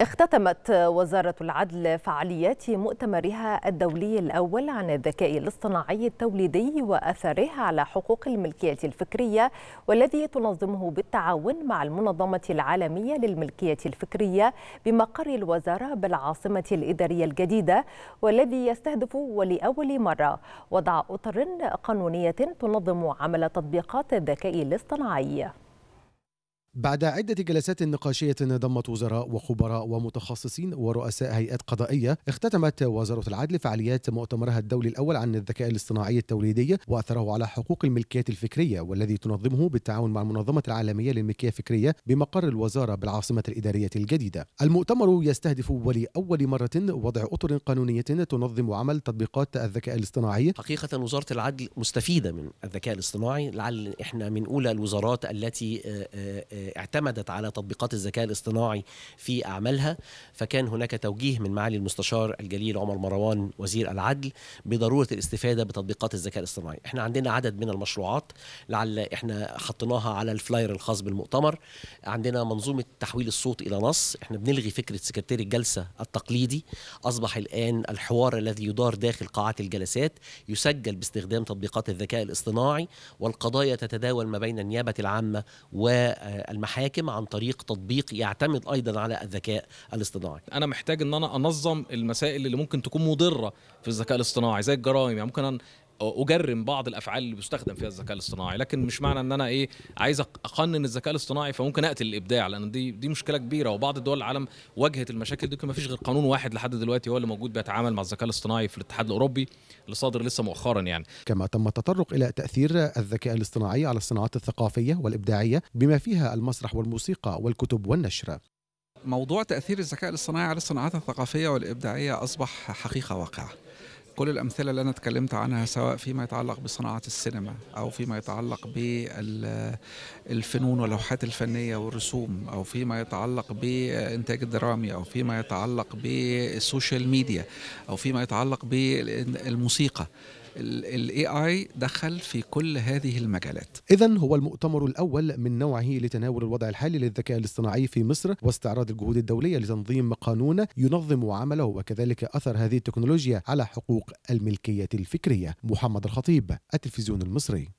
اختتمت وزارة العدل فعاليات مؤتمرها الدولي الأول عن الذكاء الاصطناعي التوليدي وأثره على حقوق الملكية الفكرية والذي تنظمه بالتعاون مع المنظمة العالمية للملكية الفكرية بمقر الوزارة بالعاصمة الإدارية الجديدة والذي يستهدف ولأول مرة وضع أطر قانونية تنظم عمل تطبيقات الذكاء الاصطناعي. بعد عدة جلسات نقاشية ضمت وزراء وخبراء ومتخصصين ورؤساء هيئات قضائية اختتمت وزارة العدل فعاليات مؤتمرها الدولي الأول عن الذكاء الاصطناعي التوليدي وأثره على حقوق الملكية الفكرية والذي تنظمه بالتعاون مع المنظمة العالمية للملكية الفكرية بمقر الوزارة بالعاصمة الإدارية الجديدة المؤتمر يستهدف ولأول مرة وضع أطر قانونية تنظم عمل تطبيقات الذكاء الاصطناعي حقيقة وزارة العدل مستفيدة من الذكاء الاصطناعي لعل إحنا من أولى الوزارات التي آه، آه، آه، اعتمدت على تطبيقات الذكاء الاصطناعي في أعمالها فكان هناك توجيه من معالي المستشار الجليل عمر مروان وزير العدل بضرورة الاستفادة بتطبيقات الذكاء الاصطناعي احنا عندنا عدد من المشروعات لعل احنا حطيناها على الفلاير الخاص بالمؤتمر عندنا منظومة تحويل الصوت إلى نص احنا بنلغي فكرة سكرتير الجلسة التقليدي أصبح الآن الحوار الذي يدار داخل قاعات الجلسات يسجل باستخدام تطبيقات الذكاء الاصطناعي والقضايا تتداول ما بين النيابة العامة و المحاكم عن طريق تطبيق يعتمد ايضا على الذكاء الاصطناعي انا محتاج ان انا انظم المسائل اللي ممكن تكون مضره في الذكاء الاصطناعي زي الجرائم يعني ممكن اجرم بعض الافعال اللي بيستخدم فيها الذكاء الاصطناعي لكن مش معنى ان انا ايه عايز اقنن الذكاء الاصطناعي فممكن اقتل الابداع لان دي دي مشكله كبيره وبعض دول العالم واجهت المشاكل دي ما فيش غير قانون واحد لحد دلوقتي هو اللي موجود بيتعامل مع الذكاء الاصطناعي في الاتحاد الاوروبي اللي صادر لسه مؤخرا يعني كما تم التطرق الى تاثير الذكاء الاصطناعي على الصناعات الثقافيه والابداعيه بما فيها المسرح والموسيقى والكتب والنشر موضوع تاثير الذكاء الاصطناعي على الصناعات الثقافيه والابداعيه اصبح حقيقه واقعه كل الأمثلة اللي أنا اتكلمت عنها سواء فيما يتعلق بصناعة السينما أو فيما يتعلق بالفنون واللوحات الفنية والرسوم أو فيما يتعلق بإنتاج الدرامي أو فيما يتعلق بالسوشيال ميديا أو فيما يتعلق بالموسيقى الاي اي دخل في كل هذه المجالات اذا هو المؤتمر الاول من نوعه لتناول الوضع الحالي للذكاء الاصطناعي في مصر واستعراض الجهود الدوليه لتنظيم قانون ينظم عمله وكذلك اثر هذه التكنولوجيا على حقوق الملكيه الفكريه محمد الخطيب التلفزيون المصري